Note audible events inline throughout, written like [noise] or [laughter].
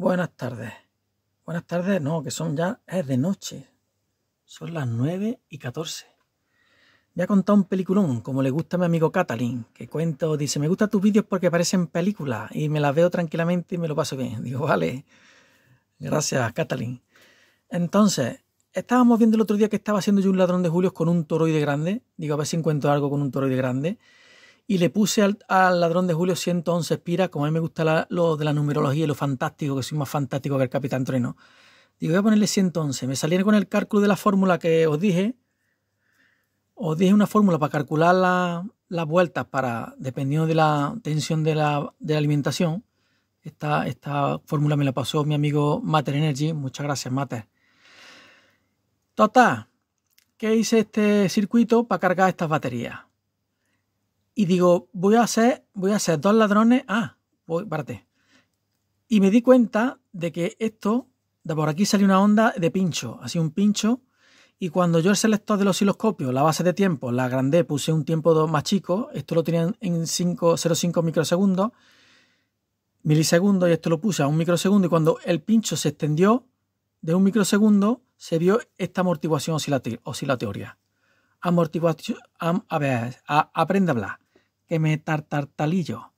Buenas tardes. Buenas tardes, no, que son ya, es de noche. Son las 9 y 14. Ya ha contado un peliculón, como le gusta a mi amigo Catalin, que cuento, dice, me gustan tus vídeos porque parecen películas y me las veo tranquilamente y me lo paso bien. [laughs] Digo, vale, gracias Catalin. Entonces, estábamos viendo el otro día que estaba haciendo yo un ladrón de julios con un toroide grande. Digo, a ver si encuentro algo con un toroide grande y le puse al, ladrón de Julio 111 espiras, como a mí me gusta lo de la numerología y lo fantástico, que soy más fantástico que el Capitán Trueno. Digo, voy a ponerle 111. Me salieron con el cálculo de la fórmula que os dije. Os dije una fórmula para calcular las la vueltas para, dependiendo de la tensión de la, de la alimentación. Esta, esta fórmula me la pasó mi amigo Mater Energy. Muchas gracias, Mater. Total, ¿qué hice este circuito para cargar estas baterías? y digo, voy a hacer, voy a hacer dos ladrones. Ah, voy, párate. Y me di cuenta de que esto, de por aquí salió una onda de pincho, así un pincho. Y cuando yo el selector del osciloscopio, la base de tiempo, la agrandé, puse un tiempo más chico, esto lo tenía en 0,5 microsegundos, milisegundos, y esto lo puse a un microsegundo, y cuando el pincho se extendió de un microsegundo, se vio esta amortiguación oscilatoria. Amortiguación, a, ver, aprende a hablar que me tartartalillo.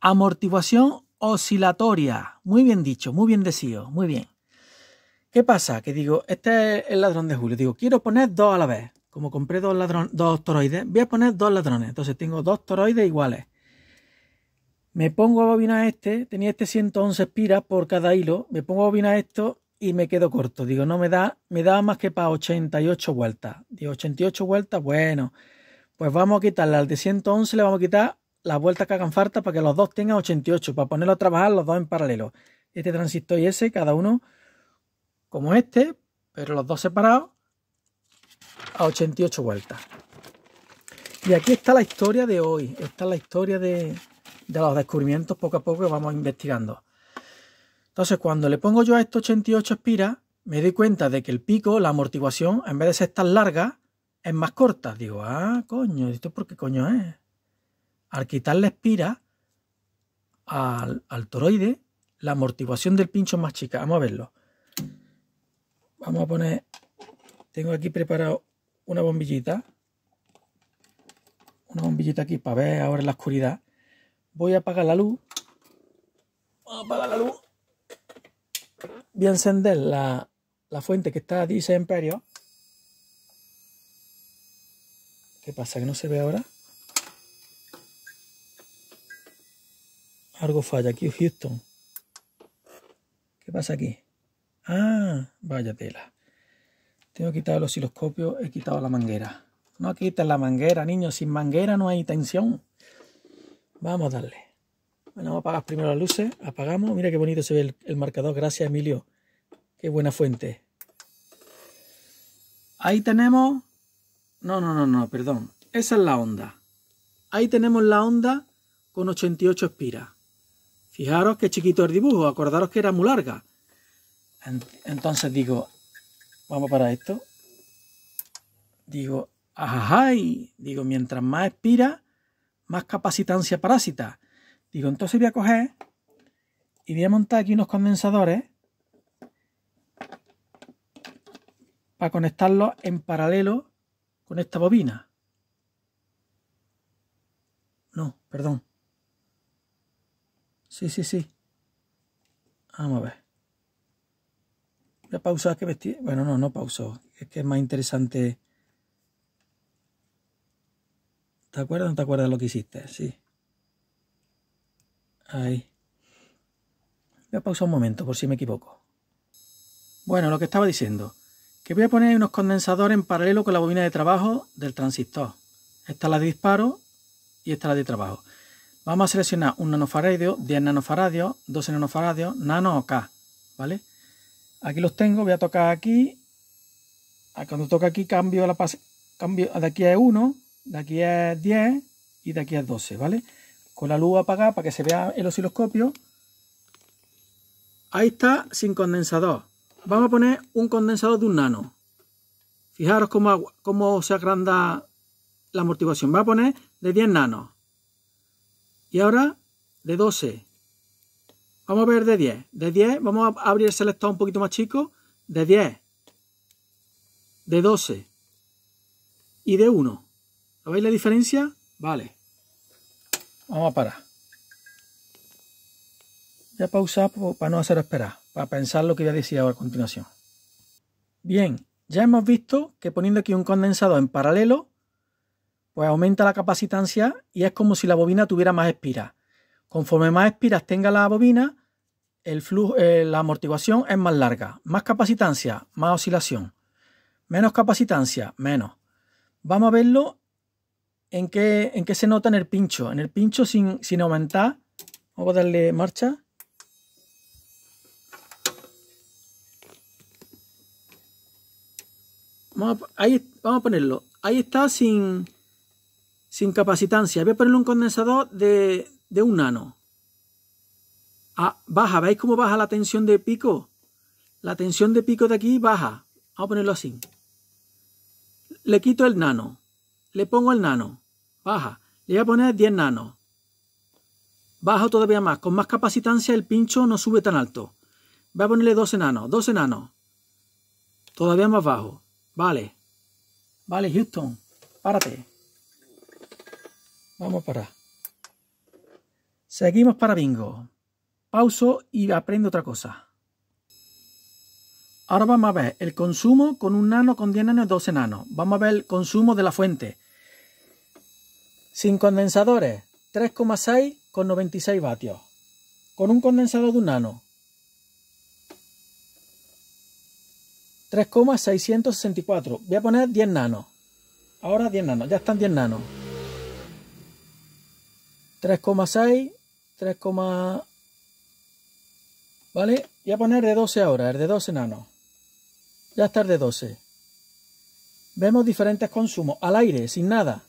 Amortiguación oscilatoria. Muy bien dicho, muy bien decido, muy bien. ¿Qué pasa? Que digo, este es el ladrón de Julio. Digo, quiero poner dos a la vez. Como compré dos, ladrón, dos toroides, voy a poner dos ladrones. Entonces tengo dos toroides iguales. Me pongo a bobina este, tenía este 111 espiras por cada hilo. Me pongo a esto y me quedo corto. Digo, no me da, me da más que para 88 vueltas. Digo, 88 vueltas, bueno, pues vamos a quitarle al de 111, le vamos a quitar las vueltas que hagan falta para que los dos tengan 88, para ponerlo a trabajar los dos en paralelo. Este transistor y ese, cada uno como este, pero los dos separados a 88 vueltas. Y aquí está la historia de hoy, está la historia de, de los descubrimientos poco a poco que vamos investigando. Entonces, cuando le pongo yo a estos 88 espiras, me doy cuenta de que el pico, la amortiguación, en vez de ser tan larga, es más corta. Digo, ah, coño, ¿esto por qué coño es? Al quitarle espira al, toroide, la amortiguación del pincho es más chica. Vamos a verlo. Vamos a poner... Tengo aquí preparado una bombillita. Una bombillita aquí para ver ahora en la oscuridad. Voy a apagar la luz. Voy a apagar la luz. Voy a encender la, la fuente que está a 10 amperios ¿Qué pasa? ¿Que no se ve ahora? Algo falla aquí, Houston. ¿Qué pasa aquí? Ah, vaya tela. Tengo quitado el osciloscopio, he quitado la manguera. No quites la manguera, niño. Sin manguera no hay tensión. Vamos a darle. Bueno, vamos a apagar primero las luces. Apagamos. Mira qué bonito se ve el, el marcador. Gracias, Emilio. Qué buena fuente. Ahí tenemos no, no, no, no, perdón. Esa es la onda. Ahí tenemos la onda con 88 espiras. Fijaros qué chiquito el dibujo, acordaros que era muy larga. Entonces digo, vamos para esto. Digo, ajajay, digo, mientras más espira, más capacitancia parásita. Digo, entonces voy a coger y voy a montar aquí unos condensadores para conectarlos en paralelo con esta bobina. No, perdón. Sí, sí, sí. Vamos a ver. Voy a que vestir. Bueno, no, no pauso. Es que es más interesante. ¿Te acuerdas o no te acuerdas lo que hiciste? Sí. Ahí. Voy a pausar un momento por si me equivoco. Bueno, lo que estaba diciendo que voy a poner unos condensadores en paralelo con la bobina de trabajo del transistor. Esta es la de disparo y esta es la de trabajo. Vamos a seleccionar un nanofaradio, 10 nanofaradios, 12 nanofaradios, nano o K, ¿vale? Aquí los tengo, voy a tocar aquí. Ah, cuando toca aquí cambio la cambio, de aquí a 1, de aquí a 10 y de aquí a 12, ¿vale? Con la luz apagada para que se vea el osciloscopio. Ahí está sin condensador. Vamos a poner un condensador de un nano. Fijaros cómo, se agranda la amortiguación. Va a poner de 10 nanos. Y ahora de 12. Vamos a ver de 10. De 10, vamos a abrir el selector un poquito más chico. De 10. De 12. Y de 1. ¿Lo veis la diferencia? Vale. Vamos a parar. Ya pausa para no hacer esperar para pensar lo que voy a decir ahora a continuación. Bien, ya hemos visto que poniendo aquí un condensador en paralelo, pues aumenta la capacitancia y es como si la bobina tuviera más espiras. Conforme más espiras tenga la bobina, el eh, la amortiguación es más larga. Más capacitancia, más oscilación. Menos capacitancia, menos. Vamos a verlo en qué, se nota en el pincho. En el pincho sin, sin aumentar, vamos a darle marcha. Vamos a, ahí, vamos a ponerlo. Ahí está sin, sin capacitancia. Voy a ponerle un condensador de, un nano. Ah, baja, ¿veis cómo baja la tensión de pico? La tensión de pico de aquí baja. Vamos a ponerlo así. Le quito el nano. Le pongo el nano. Baja. Le voy a poner 10 nanos. Baja todavía más. Con más capacitancia el pincho no sube tan alto. Voy a ponerle 12 nanos. 12 nanos. Todavía más bajo. Vale. Vale, Houston. Párate. Vamos para. Seguimos para bingo. Pauso y aprendo otra cosa. Ahora vamos a ver el consumo con un nano, con 10 nanos, 12 nanos. Vamos a ver el consumo de la fuente. Sin condensadores, 3,6 con 96 vatios. Con un condensador de un nano, 3,664. Voy a poner 10 nanos. Ahora 10 nanos. Ya están 10 nanos. 3,6. 3, ¿vale? Voy a poner de 12 ahora, el de 12 nanos. Ya está el de 12. Vemos diferentes consumos, al aire, sin nada.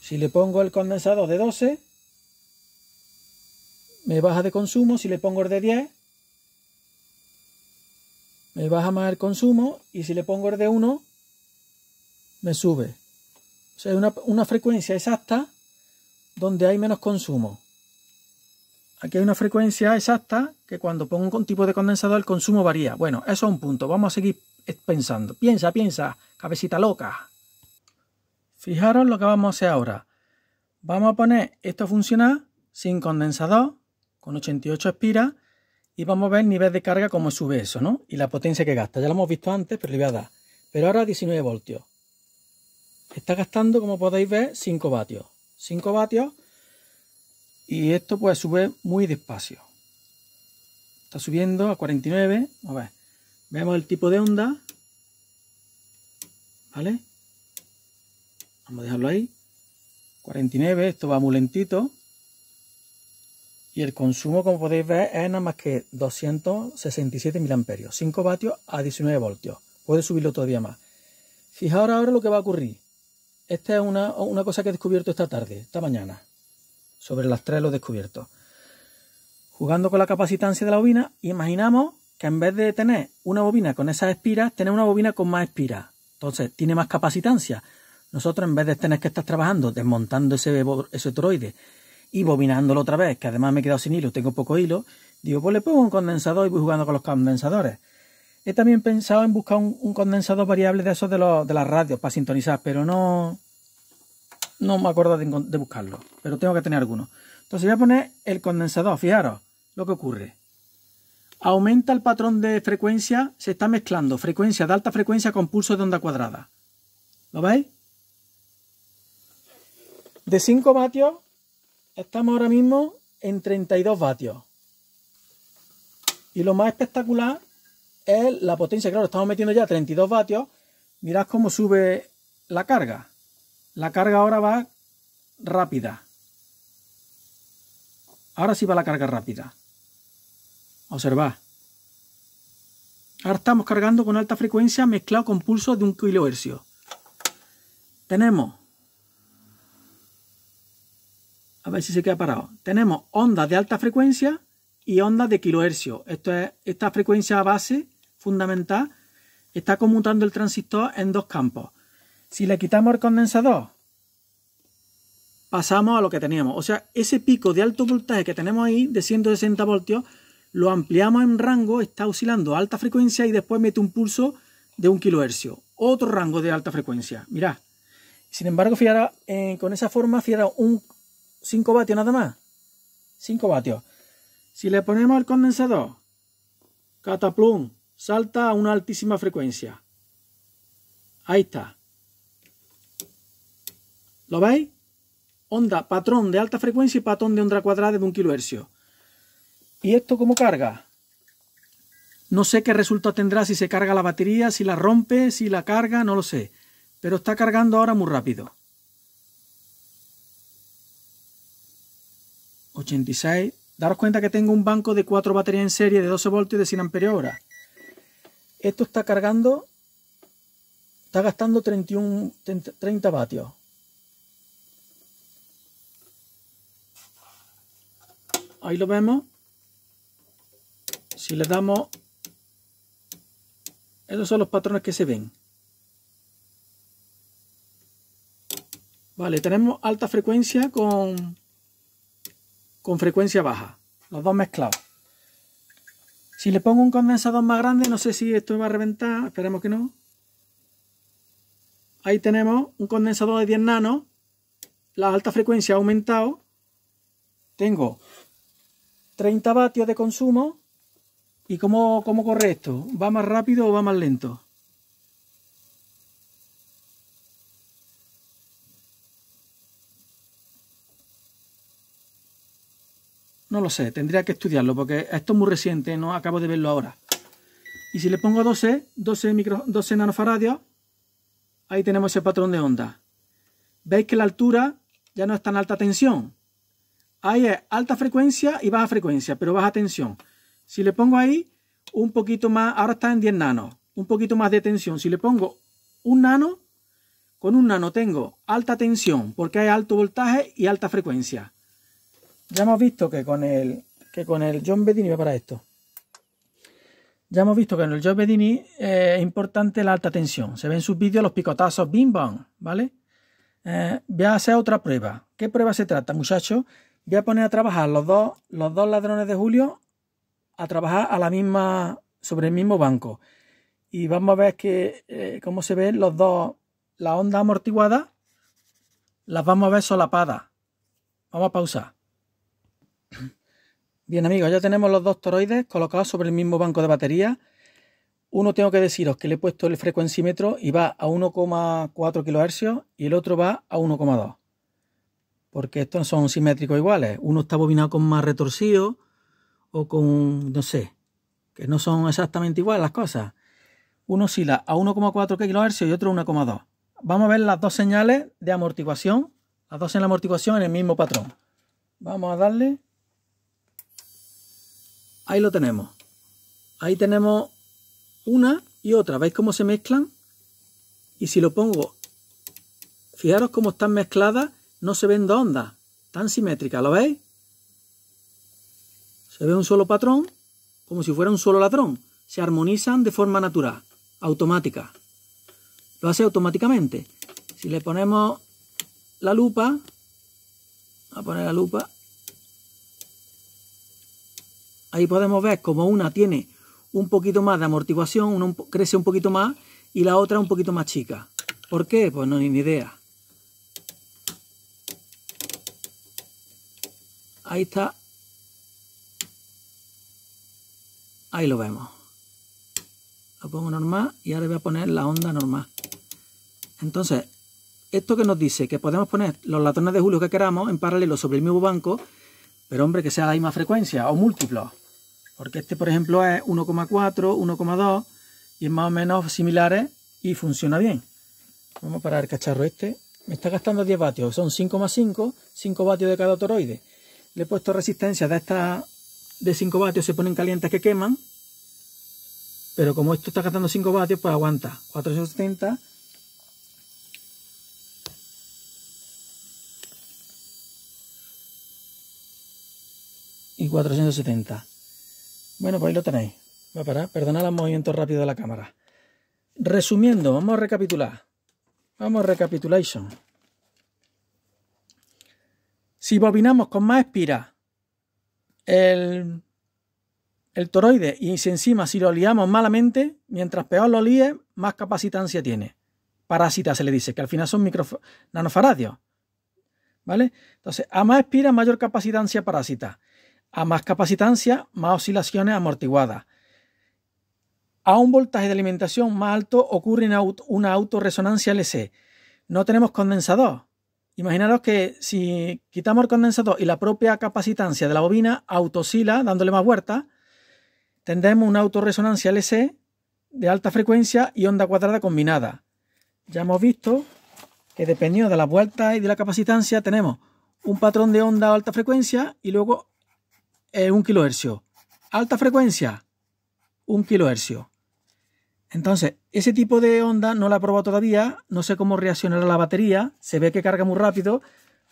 Si le pongo el condensado de 12, me baja de consumo. Si le pongo el de 10, me baja más el consumo y si le pongo el de 1 me sube. O sea, es una, una, frecuencia exacta donde hay menos consumo. Aquí hay una frecuencia exacta que cuando pongo un tipo de condensador el consumo varía. Bueno, eso es un punto. Vamos a seguir pensando. Piensa, piensa, cabecita loca. Fijaros lo que vamos a hacer ahora. Vamos a poner esto a funcionar sin condensador, con 88 espiras, y vamos a ver el nivel de carga como sube eso, ¿no? Y la potencia que gasta. Ya lo hemos visto antes, pero le voy a dar. Pero ahora 19 voltios. Está gastando, como podéis ver, 5 vatios. 5 vatios. Y esto puede sube muy despacio. Está subiendo a 49. A ver. Vemos el tipo de onda. ¿Vale? Vamos a dejarlo ahí. 49, esto va muy lentito. Y el consumo, como podéis ver, es nada más que 267 amperios. 5 vatios a 19 voltios. Puede subirlo todavía más. Fijaos ahora lo que va a ocurrir. Esta es una, cosa que he descubierto esta tarde, esta mañana. Sobre las tres lo he descubierto. Jugando con la capacitancia de la bobina, imaginamos que en vez de tener una bobina con esas espiras, tener una bobina con más espiras. Entonces, tiene más capacitancia. Nosotros, en vez de tener que estar trabajando, desmontando ese, ese toroide y bobinándolo otra vez, que además me he quedado sin hilo, tengo poco hilo, digo, pues le pongo un condensador y voy jugando con los condensadores. He también pensado en buscar un, condensador variable de esos de, las radios para sintonizar, pero no, no me acuerdo de, de, buscarlo, pero tengo que tener alguno. Entonces voy a poner el condensador, fijaros lo que ocurre. Aumenta el patrón de frecuencia, se está mezclando frecuencia de alta frecuencia con pulso de onda cuadrada. ¿Lo veis? De 5 vatios Estamos ahora mismo en 32 vatios. Y lo más espectacular es la potencia. Claro, estamos metiendo ya 32 vatios. Mirad cómo sube la carga. La carga ahora va rápida. Ahora sí va la carga rápida. Observad. Ahora estamos cargando con alta frecuencia mezclado con pulsos de un kHz. Tenemos a ver si se queda parado. Tenemos ondas de alta frecuencia y ondas de kilohercio. Esto es, esta frecuencia base fundamental está conmutando el transistor en dos campos. Si le quitamos el condensador, pasamos a lo que teníamos. O sea, ese pico de alto voltaje que tenemos ahí de 160 voltios, lo ampliamos en rango, está oscilando a alta frecuencia y después mete un pulso de un kilohercio. Otro rango de alta frecuencia. Mirad. Sin embargo, fijaros, eh, con esa forma, fijaros, un, 5 vatios nada más. 5 vatios. Si le ponemos el condensador, cataplum, salta a una altísima frecuencia. Ahí está. ¿Lo veis? Onda, patrón de alta frecuencia y patrón de onda cuadrada de 1 kHz. ¿Y esto cómo carga? No sé qué resultado tendrá si se carga la batería, si la rompe, si la carga, no lo sé. Pero está cargando ahora muy rápido. 86. Daros cuenta que tengo un banco de 4 baterías en serie de 12 voltios de 100 amperios hora. Esto está cargando, está gastando 31, 30 vatios. Ahí lo vemos. Si le damos... Esos son los patrones que se ven. Vale, tenemos alta frecuencia con con frecuencia baja, los dos mezclados. Si le pongo un condensador más grande, no sé si esto me va a reventar, esperemos que no. Ahí tenemos un condensador de 10 nanos, la alta frecuencia ha aumentado. Tengo 30 vatios de consumo. ¿Y cómo, cómo corre esto? ¿Va más rápido o va más lento? No lo sé, tendría que estudiarlo porque esto es muy reciente, no acabo de verlo ahora. Y si le pongo 12, 12, micro, 12 nanofaradios, ahí tenemos ese patrón de onda. Veis que la altura ya no es tan alta tensión. Ahí es alta frecuencia y baja frecuencia, pero baja tensión. Si le pongo ahí un poquito más, ahora está en 10 nanos, un poquito más de tensión. Si le pongo un nano, con un nano tengo alta tensión porque hay alto voltaje y alta frecuencia. Ya hemos visto que con el, que con el John Bedini va para esto. Ya hemos visto que en el John Bedini eh, es importante la alta tensión. Se ven sus vídeos los picotazos bim bam, ¿vale? Eh, voy a hacer otra prueba. ¿Qué prueba se trata, muchachos? Voy a poner a trabajar los dos, los dos ladrones de Julio a trabajar a la misma, sobre el mismo banco. Y vamos a ver que, eh, cómo se ven los dos, la onda amortiguada, las vamos a ver solapadas. Vamos a pausar. Bien amigos, ya tenemos los dos toroides colocados sobre el mismo banco de batería. Uno tengo que deciros que le he puesto el frecuencímetro y va a 1,4 kHz y el otro va a 1,2. Porque estos son simétricos iguales. Uno está bobinado con más retorcido o con, no sé, que no son exactamente iguales las cosas. Uno oscila a 1,4 kHz y otro a 1,2. Vamos a ver las dos señales de amortiguación, las dos en la amortiguación en el mismo patrón. Vamos a darle Ahí lo tenemos. Ahí tenemos una y otra. ¿Veis cómo se mezclan? Y si lo pongo, fijaros cómo están mezcladas, no se ven dos ondas, tan simétricas, ¿lo veis? Se ve un solo patrón, como si fuera un solo ladrón. Se armonizan de forma natural, automática. Lo hace automáticamente. Si le ponemos la lupa, a poner la lupa, Ahí podemos ver como una tiene un poquito más de amortiguación, una crece un poquito más y la otra un poquito más chica. ¿Por qué? Pues no hay ni idea. Ahí está. Ahí lo vemos. Lo pongo normal y ahora voy a poner la onda normal. Entonces, esto que nos dice que podemos poner los latones de julio que queramos en paralelo sobre el mismo banco, pero hombre, que sea la misma frecuencia o múltiplos. Porque este, por ejemplo, es 1,4, 1,2 y es más o menos similares y funciona bien. Vamos a parar cacharro este. Me está gastando 10 vatios, son 5,5, 5 vatios de cada toroide. Le he puesto resistencia de estas de 5 vatios, se ponen calientes que queman. Pero como esto está gastando 5 vatios, pues aguanta. 470. Y 470. Bueno, pues ahí lo tenéis. Va a parar. Perdonad los movimientos rápido de la cámara. Resumiendo, vamos a recapitular. Vamos a recapitulation. Si bobinamos con más espira el, toroide y si encima si lo liamos malamente, mientras peor lo líe, más capacitancia tiene. Parásita se le dice, que al final son micro, nanofaradios. ¿Vale? Entonces, a más espira mayor capacitancia parásita. A más capacitancia, más oscilaciones amortiguadas. A un voltaje de alimentación más alto ocurre una autorresonancia LC. No tenemos condensador. Imaginaros que si quitamos el condensador y la propia capacitancia de la bobina autosila dándole más vueltas, tendremos una autorresonancia LC de alta frecuencia y onda cuadrada combinada. Ya hemos visto que dependiendo de las vueltas y de la capacitancia tenemos un patrón de onda a alta frecuencia y luego eh, un kilohercio, Alta frecuencia, un kilohercio. Entonces, ese tipo de onda no la he probado todavía, no sé cómo reaccionará la batería, se ve que carga muy rápido,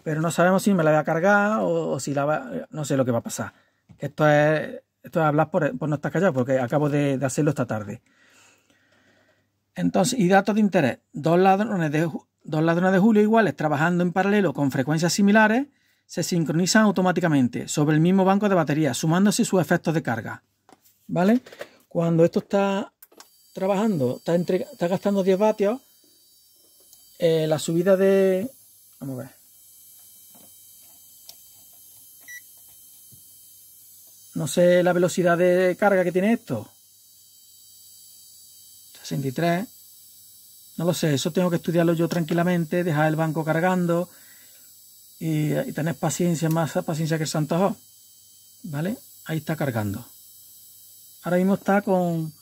pero no sabemos si me la voy a cargar o, si la no sé lo que va a pasar. Esto es, esto es hablar por, no estar callado, porque acabo de, hacerlo esta tarde. Entonces, y datos de interés, dos ladrones de, dos ladrones de julio iguales trabajando en paralelo con frecuencias similares se sincronizan automáticamente sobre el mismo banco de batería, sumándose sus efectos de carga. ¿Vale? Cuando esto está trabajando, está, gastando 10 vatios, eh, la subida de... Vamos a ver. No sé la velocidad de carga que tiene esto. 63. No lo sé, eso tengo que estudiarlo yo tranquilamente, dejar el banco cargando y, tenés paciencia, más paciencia que el Santo ¿Vale? Ahí está cargando. Ahora mismo está con,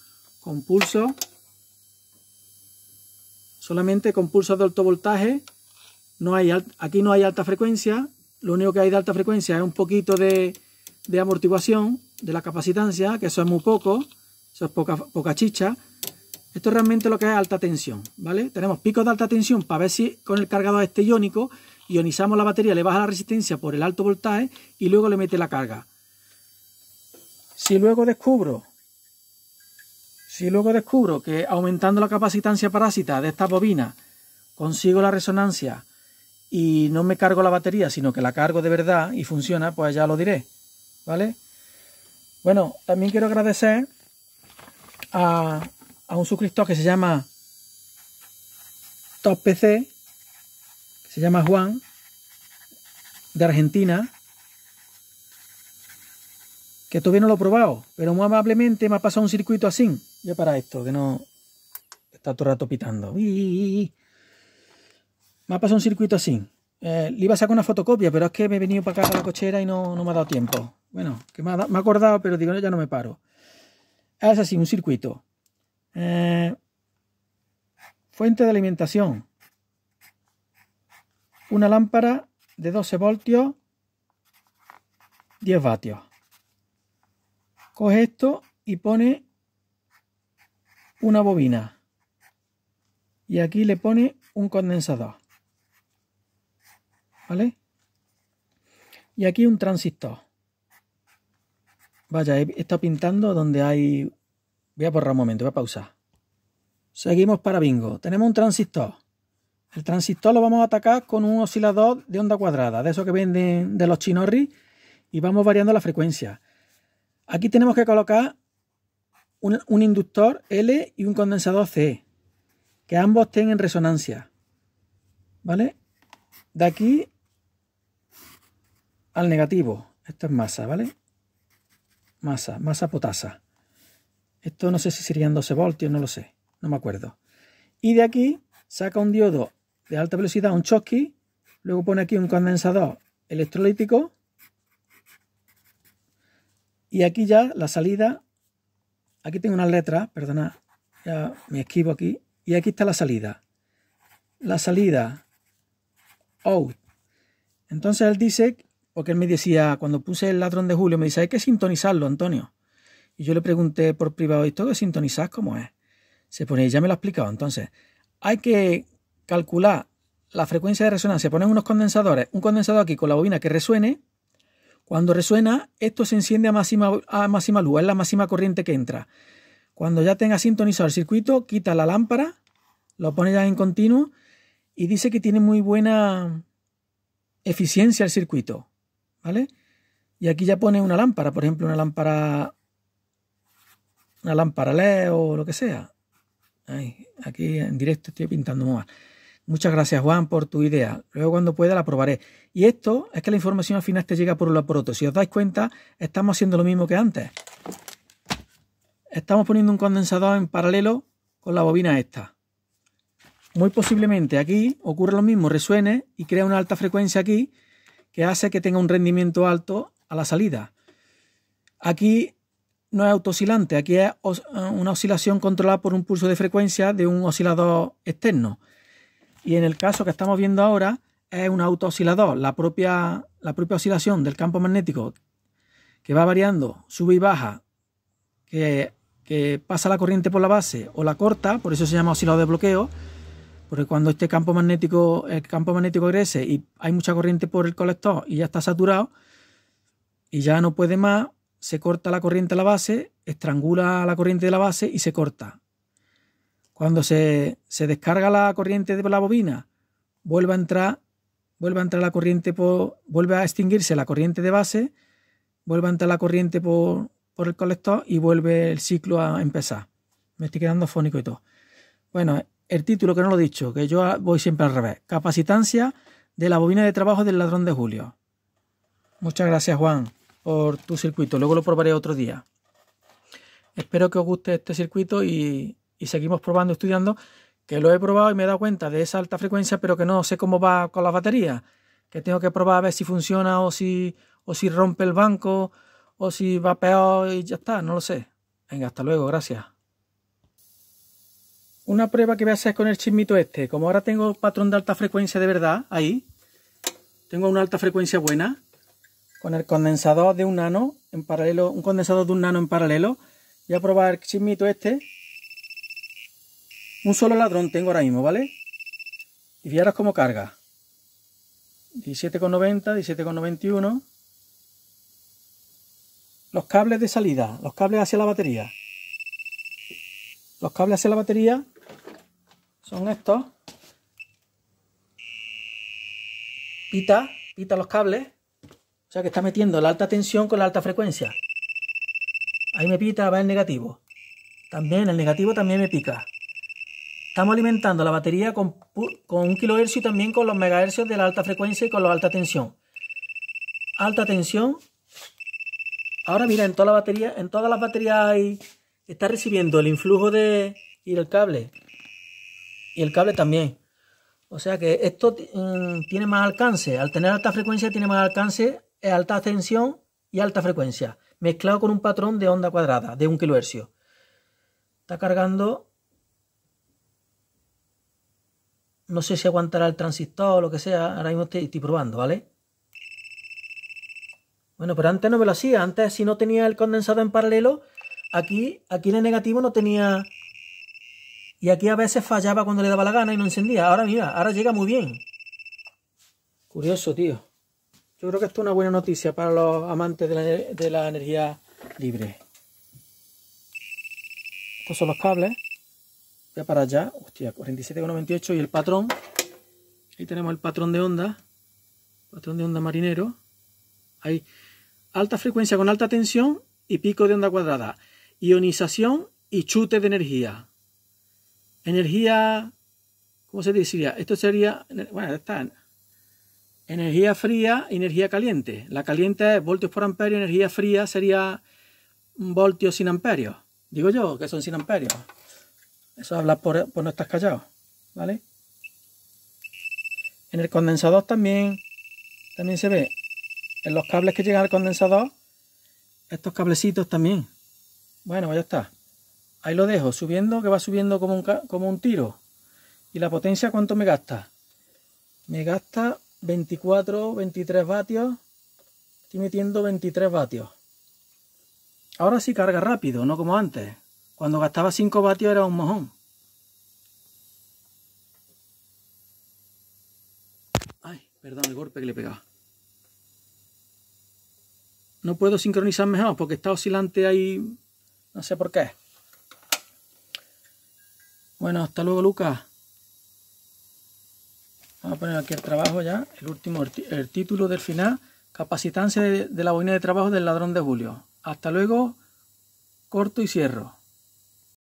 con pulso. Solamente con pulso de alto voltaje. No hay, aquí no hay alta frecuencia. Lo único que hay de alta frecuencia es un poquito de, de amortiguación de la capacitancia, que eso es muy poco. Eso es poca, poca chicha. Esto es realmente lo que es alta tensión, ¿vale? Tenemos picos de alta tensión para ver si con el cargador este iónico ionizamos la batería, le baja la resistencia por el alto voltaje y luego le mete la carga. Si luego descubro, si luego descubro que aumentando la capacitancia parásita de esta bobina consigo la resonancia y no me cargo la batería, sino que la cargo de verdad y funciona, pues ya lo diré. ¿Vale? Bueno, también quiero agradecer a, un suscriptor que se llama PC se llama Juan, de Argentina, que todavía no lo he probado, pero muy amablemente me ha pasado un circuito así. Ya para esto, que no está todo el rato pitando. Me ha pasado un circuito así. Eh, le iba a sacar una fotocopia, pero es que me he venido para acá a la cochera y no, me ha dado tiempo. Bueno, que me ha, acordado, pero digo, no, ya no me paro. Ah, es así, un circuito. Eh, fuente de alimentación una lámpara de 12 voltios, 10 vatios. Coge esto y pone una bobina. Y aquí le pone un condensador. ¿Vale? Y aquí un transistor. Vaya, he estado pintando donde hay... Voy a borrar un momento, voy a pausar. Seguimos para bingo. Tenemos un transistor. El transistor lo vamos a atacar con un oscilador de onda cuadrada, de esos que venden de los chinorris, y vamos variando la frecuencia. Aquí tenemos que colocar un, un inductor L y un condensador C, que ambos estén en resonancia. ¿Vale? De aquí al negativo. Esto es masa, ¿vale? Masa, masa potasa. Esto no sé si serían 12 voltios, no lo sé, no me acuerdo. Y de aquí saca un diodo de alta velocidad, un Chosky. luego pone aquí un condensador electrolítico y aquí ya la salida, aquí tengo unas letras, perdona, ya me esquivo aquí, y aquí está la salida. La salida out. Entonces él dice, porque él me decía, cuando puse el ladrón de Julio, me dice, hay que sintonizarlo, Antonio. Y yo le pregunté por privado, ¿esto que sintonizas? cómo es? Se pone, ya me lo ha explicado. Entonces, hay que calcular la frecuencia de resonancia, Ponen unos condensadores, un condensador aquí con la bobina que resuene, cuando resuena, esto se enciende a máxima, a máxima luz, es la máxima corriente que entra. Cuando ya tenga sintonizado el circuito, quita la lámpara, lo pone ya en continuo y dice que tiene muy buena eficiencia el circuito, ¿vale? Y aquí ya pone una lámpara, por ejemplo, una lámpara una lámpara LED o lo que sea. aquí en directo estoy pintando más Muchas gracias, Juan, por tu idea. Luego, cuando pueda, la probaré. Y esto es que la información al final te llega por un lado por otro. Si os dais cuenta, estamos haciendo lo mismo que antes. Estamos poniendo un condensador en paralelo con la bobina esta. Muy posiblemente aquí ocurre lo mismo, resuene y crea una alta frecuencia aquí que hace que tenga un rendimiento alto a la salida. Aquí no es autooscilante, aquí es una oscilación controlada por un pulso de frecuencia de un oscilador externo. Y en el caso que estamos viendo ahora es un autooscilador. La propia, la propia oscilación del campo magnético que va variando, sube y baja, que, pasa la corriente por la base o la corta, por eso se llama oscilador de bloqueo, porque cuando este campo magnético, el campo magnético crece y hay mucha corriente por el colector y ya está saturado y ya no puede más, se corta la corriente a la base, estrangula la corriente de la base y se corta. Cuando se, descarga la corriente de la bobina, vuelve a entrar, vuelve a entrar la corriente vuelve a extinguirse la corriente de base, vuelve a entrar la corriente por, por el colector y vuelve el ciclo a empezar. Me estoy quedando fónico y todo. Bueno, el título que no lo he dicho, que yo voy siempre al revés. Capacitancia de la bobina de trabajo del ladrón de Julio. Muchas gracias, Juan, por tu circuito. Luego lo probaré otro día. Espero que os guste este circuito y, y seguimos probando, estudiando, que lo he probado y me he dado cuenta de esa alta frecuencia, pero que no sé cómo va con las baterías, que tengo que probar a ver si funciona o si, o si rompe el banco o si va peor y ya está, no lo sé. Venga, hasta luego, gracias. Una prueba que voy a hacer con el chismito este. Como ahora tengo patrón de alta frecuencia de verdad, ahí, tengo una alta frecuencia buena, con el condensador de un nano en paralelo, un condensador de un nano en paralelo, voy a probar el chismito este. Un solo ladrón tengo ahora mismo, ¿vale? Y fijaros cómo carga. 17,90, 17,91. Los cables de salida, los cables hacia la batería. Los cables hacia la batería son estos. Pita, pita los cables. O sea que está metiendo la alta tensión con la alta frecuencia. Ahí me pita, va el negativo. También, el negativo también me pica. Estamos alimentando la batería con, un kilohercio y también con los megahercios de la alta frecuencia y con la alta tensión. Alta tensión. Ahora mira, en toda la batería, en todas las baterías está recibiendo el influjo de el cable. Y el cable también. O sea que esto mm, tiene más alcance. Al tener alta frecuencia tiene más alcance, alta tensión y alta frecuencia. Mezclado con un patrón de onda cuadrada de un kilohercio Está cargando no sé si aguantará el transistor o lo que sea. Ahora mismo estoy, probando, ¿vale? Bueno, pero antes no me lo hacía. Antes, si no tenía el condensado en paralelo, aquí, aquí en el negativo no tenía... Y aquí a veces fallaba cuando le daba la gana y no encendía. Ahora mira, ahora llega muy bien. Curioso, tío. Yo creo que esto es una buena noticia para los amantes de la, de la energía libre. Estos son los cables para allá, hostia, 47,98 y el patrón, ahí tenemos el patrón de onda, patrón de onda marinero, ahí, alta frecuencia con alta tensión y pico de onda cuadrada, ionización y chute de energía. Energía, ¿cómo se decía? Esto sería, bueno, está, energía fría y energía caliente. La caliente es voltios por amperio, energía fría sería voltios sin amperio. Digo yo que son sin amperio. Eso es por, no estar callado, ¿vale? En el condensador también, también se ve. En los cables que llegan al condensador, estos cablecitos también. Bueno, ya está. Ahí lo dejo, subiendo, que va subiendo como un, como un tiro. ¿Y la potencia cuánto me gasta? Me gasta 24, 23 vatios. Estoy metiendo 23 vatios. Ahora sí carga rápido, no como antes. Cuando gastaba 5 vatios era un mojón. Ay, perdón el golpe que le pegaba. No puedo sincronizar mejor porque está oscilante ahí. No sé por qué. Bueno, hasta luego Lucas. Vamos a poner aquí el trabajo ya, el último, el título del final, capacitancia de, de la boina de trabajo del ladrón de Julio. Hasta luego, corto y cierro.